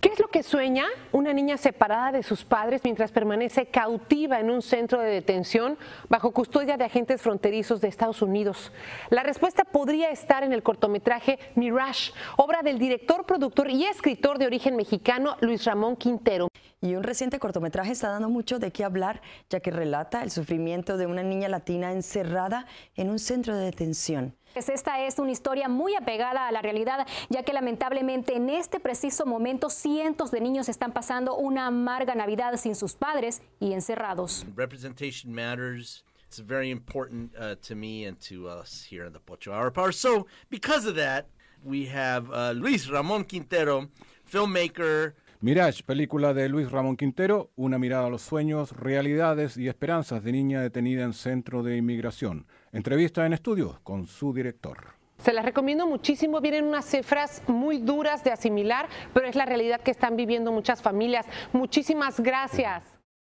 ¿Qué es lo que sueña una niña separada de sus padres mientras permanece cautiva en un centro de detención bajo custodia de agentes fronterizos de Estados Unidos? La respuesta podría estar en el cortometraje Mirage, obra del director, productor y escritor de origen mexicano Luis Ramón Quintero. Y un reciente cortometraje está dando mucho de qué hablar, ya que relata el sufrimiento de una niña latina encerrada en un centro de detención. Pues esta es una historia muy apegada a la realidad, ya que lamentablemente en este preciso momento cientos de niños están pasando una amarga Navidad sin sus padres y encerrados. Representation matters. It's very important uh, to me and to us here in the Pocho Hour Power. So, because of that, we have uh, Luis Ramón Quintero, filmmaker, Mirage, película de Luis Ramón Quintero, una mirada a los sueños, realidades y esperanzas de niña detenida en centro de inmigración. Entrevista en estudio con su director. Se las recomiendo muchísimo, vienen unas cifras muy duras de asimilar, pero es la realidad que están viviendo muchas familias. Muchísimas gracias.